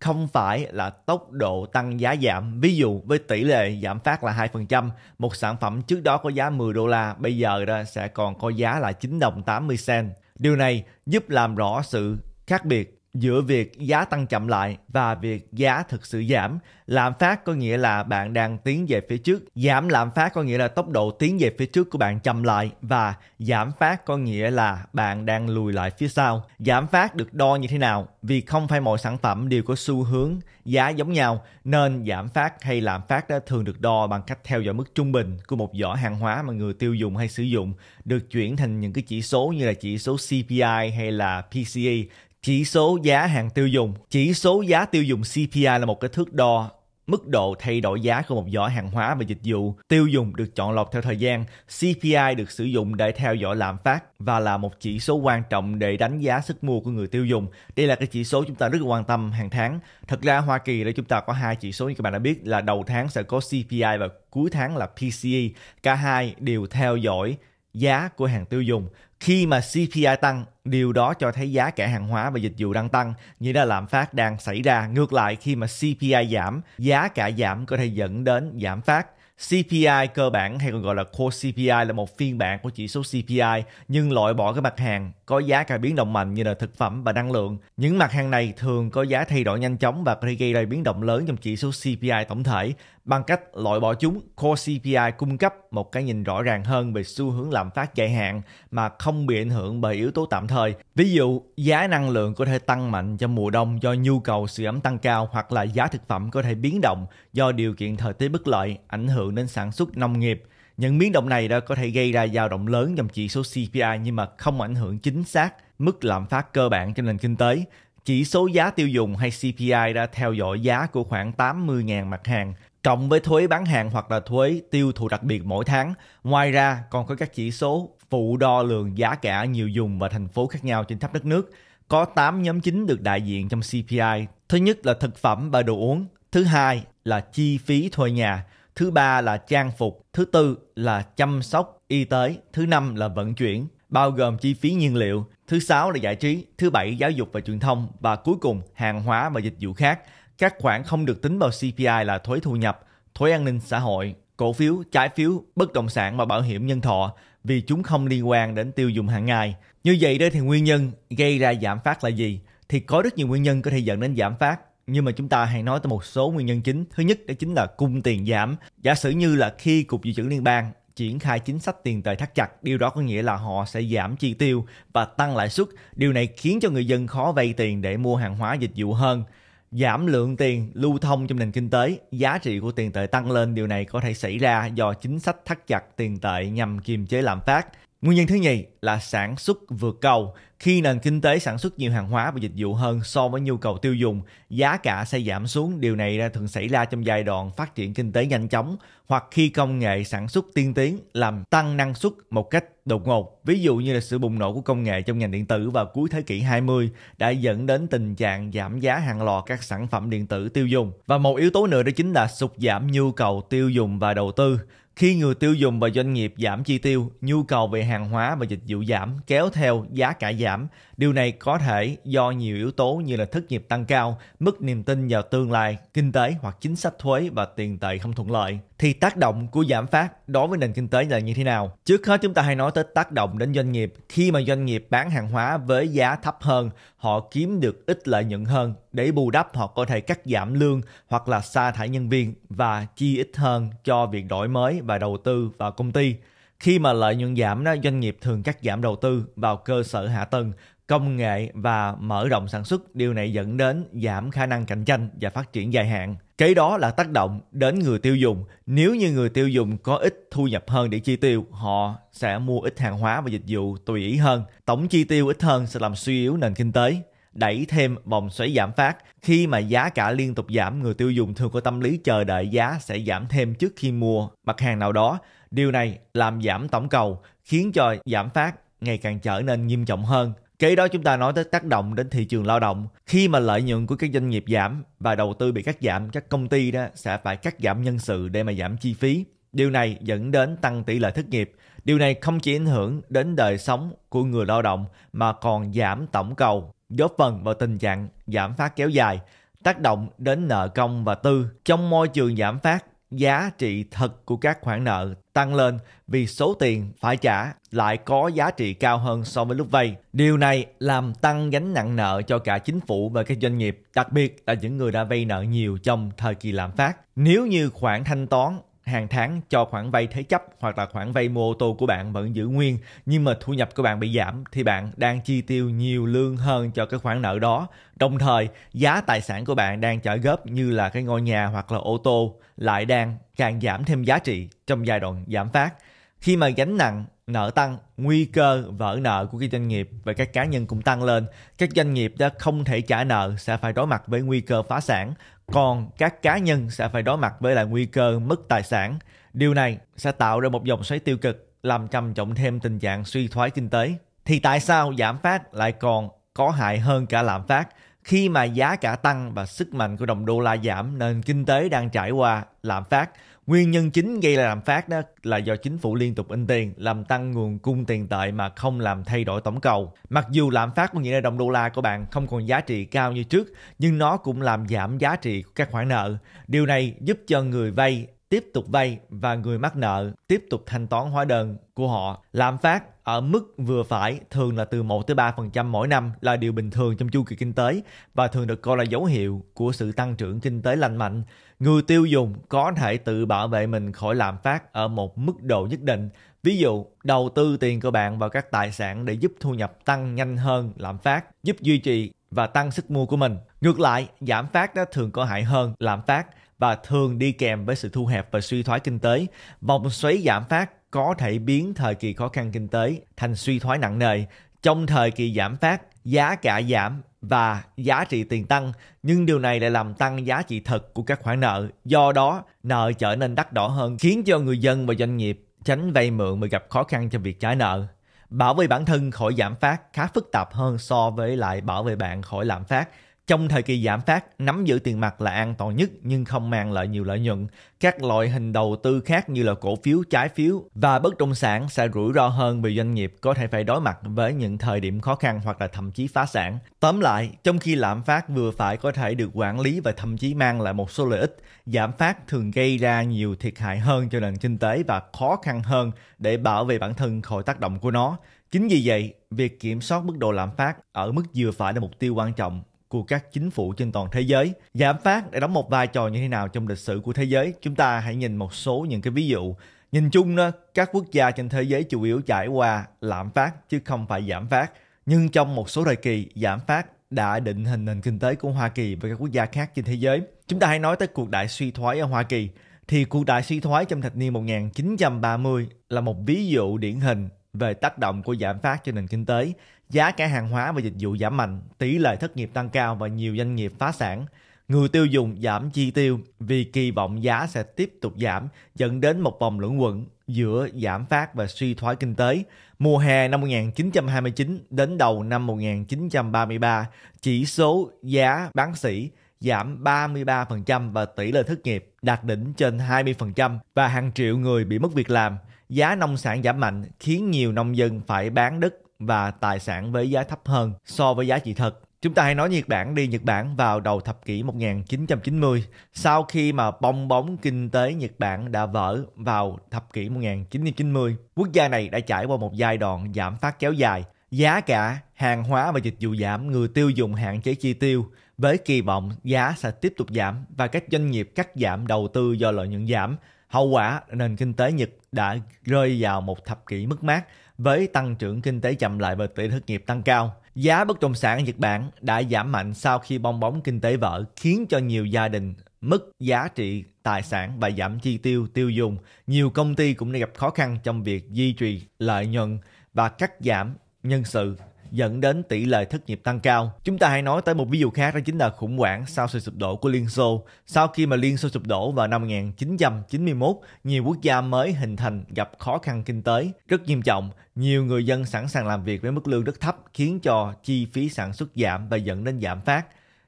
[SPEAKER 1] không phải là tốc độ tăng giá giảm. Ví dụ với tỷ lệ giảm phát là 2%, một sản phẩm trước đó có giá 10 đô la, bây giờ đó sẽ còn có giá là 9 đồng 80 cent. Điều này giúp làm rõ sự khác biệt giữa việc giá tăng chậm lại và việc giá thực sự giảm. Lạm phát có nghĩa là bạn đang tiến về phía trước. Giảm lạm phát có nghĩa là tốc độ tiến về phía trước của bạn chậm lại và giảm phát có nghĩa là bạn đang lùi lại phía sau. Giảm phát được đo như thế nào? Vì không phải mọi sản phẩm đều có xu hướng giá giống nhau nên giảm phát hay lạm phát đã thường được đo bằng cách theo dõi mức trung bình của một giỏ hàng hóa mà người tiêu dùng hay sử dụng được chuyển thành những cái chỉ số như là chỉ số CPI hay là PCE chỉ số giá hàng tiêu dùng chỉ số giá tiêu dùng cpi là một cái thước đo mức độ thay đổi giá của một giỏ hàng hóa và dịch vụ tiêu dùng được chọn lọc theo thời gian cpi được sử dụng để theo dõi lạm phát và là một chỉ số quan trọng để đánh giá sức mua của người tiêu dùng đây là cái chỉ số chúng ta rất quan tâm hàng tháng thật ra hoa kỳ là chúng ta có hai chỉ số như các bạn đã biết là đầu tháng sẽ có cpi và cuối tháng là pce cả hai đều theo dõi giá của hàng tiêu dùng khi mà CPI tăng, điều đó cho thấy giá cả hàng hóa và dịch vụ đang tăng, nghĩa là lạm phát đang xảy ra. Ngược lại, khi mà CPI giảm, giá cả giảm có thể dẫn đến giảm phát. CPI cơ bản hay còn gọi là core CPI là một phiên bản của chỉ số CPI nhưng loại bỏ các mặt hàng có giá cả biến động mạnh như là thực phẩm và năng lượng. Những mặt hàng này thường có giá thay đổi nhanh chóng và có thể gây ra biến động lớn trong chỉ số CPI tổng thể bằng cách loại bỏ chúng, Core CPI cung cấp một cái nhìn rõ ràng hơn về xu hướng lạm phát dài hạn mà không bị ảnh hưởng bởi yếu tố tạm thời. Ví dụ, giá năng lượng có thể tăng mạnh trong mùa đông do nhu cầu sự ấm tăng cao hoặc là giá thực phẩm có thể biến động do điều kiện thời tiết bất lợi ảnh hưởng đến sản xuất nông nghiệp. Những biến động này đã có thể gây ra dao động lớn trong chỉ số CPI nhưng mà không ảnh hưởng chính xác mức lạm phát cơ bản trên nền kinh tế. Chỉ số giá tiêu dùng hay CPI đã theo dõi giá của khoảng 80.000 mặt hàng cộng với thuế bán hàng hoặc là thuế tiêu thụ đặc biệt mỗi tháng. Ngoài ra còn có các chỉ số phụ đo lường giá cả nhiều vùng và thành phố khác nhau trên khắp đất nước. Có 8 nhóm chính được đại diện trong CPI. Thứ nhất là thực phẩm và đồ uống, thứ hai là chi phí thuê nhà, thứ ba là trang phục, thứ tư là chăm sóc y tế, thứ năm là vận chuyển, bao gồm chi phí nhiên liệu, thứ sáu là giải trí, thứ bảy giáo dục và truyền thông và cuối cùng hàng hóa và dịch vụ khác các khoản không được tính vào CPI là thuế thu nhập, thuế an ninh xã hội, cổ phiếu, trái phiếu, bất động sản và bảo hiểm nhân thọ vì chúng không liên quan đến tiêu dùng hàng ngày. Như vậy đây thì nguyên nhân gây ra giảm phát là gì? Thì có rất nhiều nguyên nhân có thể dẫn đến giảm phát nhưng mà chúng ta hãy nói tới một số nguyên nhân chính. Thứ nhất đó chính là cung tiền giảm. Giả sử như là khi Cục Dự trữ Liên bang triển khai chính sách tiền tệ thắt chặt, điều đó có nghĩa là họ sẽ giảm chi tiêu và tăng lãi suất. Điều này khiến cho người dân khó vay tiền để mua hàng hóa dịch vụ hơn giảm lượng tiền lưu thông trong nền kinh tế, giá trị của tiền tệ tăng lên. Điều này có thể xảy ra do chính sách thắt chặt tiền tệ nhằm kiềm chế lạm phát. Nguyên nhân thứ nhì là sản xuất vượt cầu. Khi nền kinh tế sản xuất nhiều hàng hóa và dịch vụ hơn so với nhu cầu tiêu dùng, giá cả sẽ giảm xuống. Điều này thường xảy ra trong giai đoạn phát triển kinh tế nhanh chóng hoặc khi công nghệ sản xuất tiên tiến làm tăng năng suất một cách đột ngột. Ví dụ như là sự bùng nổ của công nghệ trong ngành điện tử vào cuối thế kỷ 20 đã dẫn đến tình trạng giảm giá hàng loạt các sản phẩm điện tử tiêu dùng. Và một yếu tố nữa đó chính là sụt giảm nhu cầu tiêu dùng và đầu tư. Khi người tiêu dùng và doanh nghiệp giảm chi tiêu, nhu cầu về hàng hóa và dịch vụ giảm kéo theo giá cả giảm Điều này có thể do nhiều yếu tố như là thất nghiệp tăng cao, mức niềm tin vào tương lai, kinh tế hoặc chính sách thuế và tiền tệ không thuận lợi. Thì tác động của giảm phát đối với nền kinh tế là như thế nào? Trước hết chúng ta hay nói tới tác động đến doanh nghiệp. Khi mà doanh nghiệp bán hàng hóa với giá thấp hơn, họ kiếm được ít lợi nhuận hơn. Để bù đắp họ có thể cắt giảm lương hoặc là sa thải nhân viên và chi ít hơn cho việc đổi mới và đầu tư vào công ty khi mà lợi nhuận giảm doanh nghiệp thường cắt giảm đầu tư vào cơ sở hạ tầng công nghệ và mở rộng sản xuất điều này dẫn đến giảm khả năng cạnh tranh và phát triển dài hạn kế đó là tác động đến người tiêu dùng nếu như người tiêu dùng có ít thu nhập hơn để chi tiêu họ sẽ mua ít hàng hóa và dịch vụ tùy ý hơn tổng chi tiêu ít hơn sẽ làm suy yếu nền kinh tế đẩy thêm vòng xoáy giảm phát khi mà giá cả liên tục giảm người tiêu dùng thường có tâm lý chờ đợi giá sẽ giảm thêm trước khi mua mặt hàng nào đó điều này làm giảm tổng cầu khiến cho giảm phát ngày càng trở nên nghiêm trọng hơn Kế đó chúng ta nói tới tác động đến thị trường lao động. Khi mà lợi nhuận của các doanh nghiệp giảm và đầu tư bị cắt giảm, các công ty đó sẽ phải cắt giảm nhân sự để mà giảm chi phí. Điều này dẫn đến tăng tỷ lệ thất nghiệp. Điều này không chỉ ảnh hưởng đến đời sống của người lao động mà còn giảm tổng cầu, góp phần vào tình trạng giảm phát kéo dài, tác động đến nợ công và tư. Trong môi trường giảm phát, giá trị thật của các khoản nợ tăng lên vì số tiền phải trả lại có giá trị cao hơn so với lúc vay. Điều này làm tăng gánh nặng nợ cho cả chính phủ và các doanh nghiệp, đặc biệt là những người đã vay nợ nhiều trong thời kỳ lạm phát. Nếu như khoản thanh toán hàng tháng cho khoản vay thế chấp hoặc là khoản vay mua ô tô của bạn vẫn giữ nguyên nhưng mà thu nhập của bạn bị giảm thì bạn đang chi tiêu nhiều lương hơn cho cái khoản nợ đó. Đồng thời, giá tài sản của bạn đang trả góp như là cái ngôi nhà hoặc là ô tô lại đang càng giảm thêm giá trị trong giai đoạn giảm phát. Khi mà gánh nặng nợ tăng, nguy cơ vỡ nợ của các doanh nghiệp và các cá nhân cũng tăng lên. Các doanh nghiệp đã không thể trả nợ sẽ phải đối mặt với nguy cơ phá sản còn các cá nhân sẽ phải đối mặt với lại nguy cơ mất tài sản. Điều này sẽ tạo ra một dòng xoáy tiêu cực, làm trầm trọng thêm tình trạng suy thoái kinh tế. Thì tại sao giảm phát lại còn có hại hơn cả lạm phát khi mà giá cả tăng và sức mạnh của đồng đô la giảm nên kinh tế đang trải qua lạm phát Nguyên nhân chính gây lạm phát đó là do chính phủ liên tục in tiền, làm tăng nguồn cung tiền tệ mà không làm thay đổi tổng cầu. Mặc dù lạm phát của nghĩa là đồng đô la của bạn không còn giá trị cao như trước, nhưng nó cũng làm giảm giá trị của các khoản nợ. Điều này giúp cho người vay tiếp tục vay và người mắc nợ tiếp tục thanh toán hóa đơn của họ. Lạm phát ở mức vừa phải thường là từ 1 tới 3% mỗi năm là điều bình thường trong chu kỳ kinh tế và thường được coi là dấu hiệu của sự tăng trưởng kinh tế lành mạnh người tiêu dùng có thể tự bảo vệ mình khỏi lạm phát ở một mức độ nhất định. Ví dụ, đầu tư tiền của bạn vào các tài sản để giúp thu nhập tăng nhanh hơn lạm phát, giúp duy trì và tăng sức mua của mình. Ngược lại, giảm phát đó thường có hại hơn lạm phát và thường đi kèm với sự thu hẹp và suy thoái kinh tế. Vòng xoáy giảm phát có thể biến thời kỳ khó khăn kinh tế thành suy thoái nặng nề. Trong thời kỳ giảm phát, giá cả giảm và giá trị tiền tăng, nhưng điều này lại làm tăng giá trị thật của các khoản nợ. Do đó, nợ trở nên đắt đỏ hơn, khiến cho người dân và doanh nghiệp tránh vay mượn mà gặp khó khăn trong việc trả nợ. Bảo vệ bản thân khỏi giảm phát khá phức tạp hơn so với lại bảo vệ bạn khỏi lạm phát trong thời kỳ giảm phát, nắm giữ tiền mặt là an toàn nhất nhưng không mang lại nhiều lợi nhuận. Các loại hình đầu tư khác như là cổ phiếu, trái phiếu và bất động sản sẽ rủi ro hơn vì doanh nghiệp có thể phải đối mặt với những thời điểm khó khăn hoặc là thậm chí phá sản. Tóm lại, trong khi lạm phát vừa phải có thể được quản lý và thậm chí mang lại một số lợi ích, giảm phát thường gây ra nhiều thiệt hại hơn cho nền kinh tế và khó khăn hơn để bảo vệ bản thân khỏi tác động của nó. Chính vì vậy, việc kiểm soát mức độ lạm phát ở mức vừa phải là mục tiêu quan trọng của các chính phủ trên toàn thế giới. Giảm phát đã đóng một vai trò như thế nào trong lịch sử của thế giới? Chúng ta hãy nhìn một số những cái ví dụ. Nhìn chung các quốc gia trên thế giới chủ yếu trải qua lạm phát chứ không phải giảm phát. Nhưng trong một số thời kỳ, giảm phát đã định hình nền kinh tế của Hoa Kỳ và các quốc gia khác trên thế giới. Chúng ta hãy nói tới cuộc đại suy thoái ở Hoa Kỳ thì cuộc đại suy thoái trong thập niên 1930 là một ví dụ điển hình về tác động của giảm phát cho nền kinh tế, giá cả hàng hóa và dịch vụ giảm mạnh, tỷ lệ thất nghiệp tăng cao và nhiều doanh nghiệp phá sản. Người tiêu dùng giảm chi tiêu vì kỳ vọng giá sẽ tiếp tục giảm, dẫn đến một vòng luẩn quẩn giữa giảm phát và suy thoái kinh tế. Mùa hè năm 1929 đến đầu năm 1933, chỉ số giá bán sỉ giảm 33% và tỷ lệ thất nghiệp đạt đỉnh trên 20% và hàng triệu người bị mất việc làm giá nông sản giảm mạnh khiến nhiều nông dân phải bán đất và tài sản với giá thấp hơn so với giá trị thật. Chúng ta hãy nói Nhật Bản đi Nhật Bản vào đầu thập kỷ 1990 sau khi mà bong bóng kinh tế Nhật Bản đã vỡ vào thập kỷ 1990. Quốc gia này đã trải qua một giai đoạn giảm phát kéo dài, giá cả, hàng hóa và dịch vụ giảm, người tiêu dùng hạn chế chi tiêu với kỳ vọng giá sẽ tiếp tục giảm và các doanh nghiệp cắt giảm đầu tư do lợi nhuận giảm Hậu quả, nền kinh tế Nhật đã rơi vào một thập kỷ mất mát với tăng trưởng kinh tế chậm lại và tỷ thất nghiệp tăng cao. Giá bất động sản ở Nhật Bản đã giảm mạnh sau khi bong bóng kinh tế vỡ khiến cho nhiều gia đình mất giá trị tài sản và giảm chi tiêu tiêu dùng. Nhiều công ty cũng đã gặp khó khăn trong việc duy trì lợi nhuận và cắt giảm nhân sự dẫn đến tỷ lệ thất nghiệp tăng cao. Chúng ta hãy nói tới một ví dụ khác đó chính là khủng hoảng sau sự sụp đổ của Liên Xô. Sau khi mà Liên Xô sụp đổ vào năm 1991, nhiều quốc gia mới hình thành gặp khó khăn kinh tế rất nghiêm trọng. Nhiều người dân sẵn sàng làm việc với mức lương rất thấp khiến cho chi phí sản xuất giảm và dẫn đến giảm phát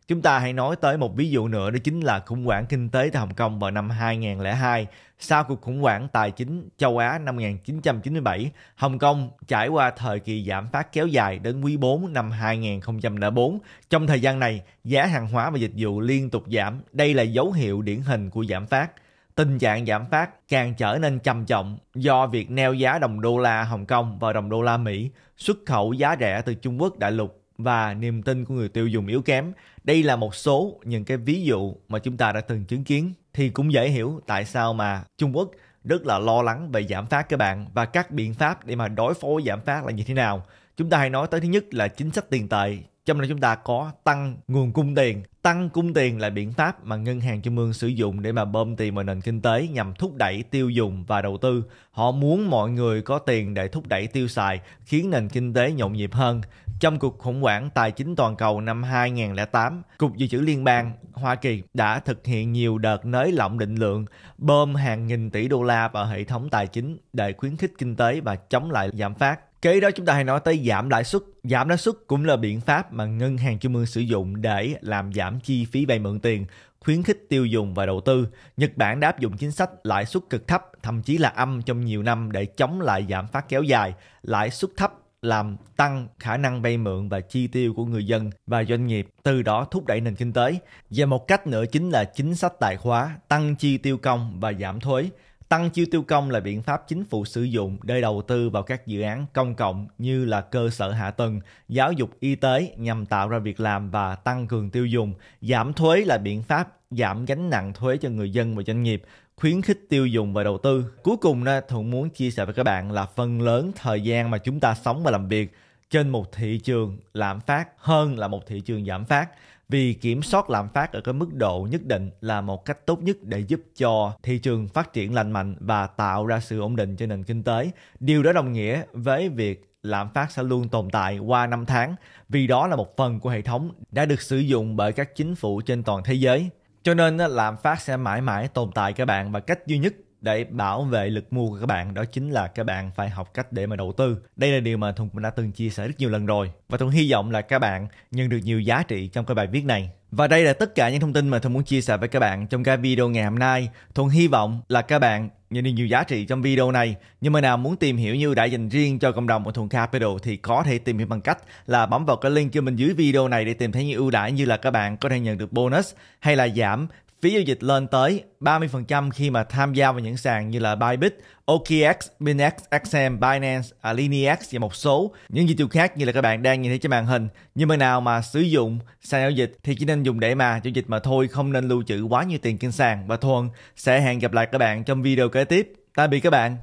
[SPEAKER 1] Chúng ta hãy nói tới một ví dụ nữa đó chính là khủng hoảng kinh tế tại Hồng Kông vào năm 2002. Sau cuộc khủng hoảng tài chính châu Á năm 1997, Hồng Kông trải qua thời kỳ giảm phát kéo dài đến quý 4 năm 2004. Trong thời gian này, giá hàng hóa và dịch vụ liên tục giảm. Đây là dấu hiệu điển hình của giảm phát tình trạng giảm phát càng trở nên trầm trọng do việc neo giá đồng đô la Hồng Kông và đồng đô la Mỹ, xuất khẩu giá rẻ từ Trung Quốc đại lục và niềm tin của người tiêu dùng yếu kém. Đây là một số những cái ví dụ mà chúng ta đã từng chứng kiến thì cũng dễ hiểu tại sao mà Trung Quốc rất là lo lắng về giảm phát các bạn và các biện pháp để mà đối phó giảm phát là như thế nào. Chúng ta hãy nói tới thứ nhất là chính sách tiền tệ, trong đó chúng ta có tăng nguồn cung tiền tăng cung tiền là biện pháp mà ngân hàng trung ương sử dụng để mà bơm tiền vào nền kinh tế nhằm thúc đẩy tiêu dùng và đầu tư. Họ muốn mọi người có tiền để thúc đẩy tiêu xài, khiến nền kinh tế nhộn nhịp hơn. Trong cuộc khủng hoảng tài chính toàn cầu năm 2008, Cục Dự trữ Liên bang Hoa Kỳ đã thực hiện nhiều đợt nới lỏng định lượng, bơm hàng nghìn tỷ đô la vào hệ thống tài chính để khuyến khích kinh tế và chống lại giảm phát. Kế đó chúng ta hay nói tới giảm lãi suất. Giảm lãi suất cũng là biện pháp mà ngân hàng trung ương sử dụng để làm giảm chi phí vay mượn tiền, khuyến khích tiêu dùng và đầu tư. Nhật Bản đã áp dụng chính sách lãi suất cực thấp, thậm chí là âm trong nhiều năm để chống lại giảm phát kéo dài. Lãi suất thấp làm tăng khả năng vay mượn và chi tiêu của người dân và doanh nghiệp, từ đó thúc đẩy nền kinh tế. Và một cách nữa chính là chính sách tài khóa, tăng chi tiêu công và giảm thuế. Tăng chi tiêu công là biện pháp chính phủ sử dụng để đầu tư vào các dự án công cộng như là cơ sở hạ tầng, giáo dục y tế nhằm tạo ra việc làm và tăng cường tiêu dùng. Giảm thuế là biện pháp giảm gánh nặng thuế cho người dân và doanh nghiệp, khuyến khích tiêu dùng và đầu tư. Cuối cùng, Thuận muốn chia sẻ với các bạn là phần lớn thời gian mà chúng ta sống và làm việc trên một thị trường lạm phát hơn là một thị trường giảm phát vì kiểm soát lạm phát ở cái mức độ nhất định là một cách tốt nhất để giúp cho thị trường phát triển lành mạnh và tạo ra sự ổn định cho nền kinh tế. Điều đó đồng nghĩa với việc lạm phát sẽ luôn tồn tại qua năm tháng vì đó là một phần của hệ thống đã được sử dụng bởi các chính phủ trên toàn thế giới. Cho nên lạm phát sẽ mãi mãi tồn tại các bạn và cách duy nhất để bảo vệ lực mua của các bạn đó chính là các bạn phải học cách để mà đầu tư đây là điều mà thùng cũng đã từng chia sẻ rất nhiều lần rồi và thùng hy vọng là các bạn nhận được nhiều giá trị trong cái bài viết này và đây là tất cả những thông tin mà thùng muốn chia sẻ với các bạn trong cái video ngày hôm nay thùng hy vọng là các bạn nhận được nhiều giá trị trong video này nhưng mà nào muốn tìm hiểu như đã dành riêng cho cộng đồng của thùng capital thì có thể tìm hiểu bằng cách là bấm vào cái link kia mình dưới video này để tìm thấy những ưu đãi như là các bạn có thể nhận được bonus hay là giảm phí giao dịch lên tới 30% khi mà tham gia vào những sàn như là Bybit, OKX, Binex, XM, Binance, Alineax và một số những dịch vụ khác như là các bạn đang nhìn thấy trên màn hình. Nhưng mà nào mà sử dụng sàn giao dịch thì chỉ nên dùng để mà giao dịch mà thôi, không nên lưu trữ quá nhiều tiền trên sàn. Và Thuần sẽ hẹn gặp lại các bạn trong video kế tiếp. Tạm biệt các bạn.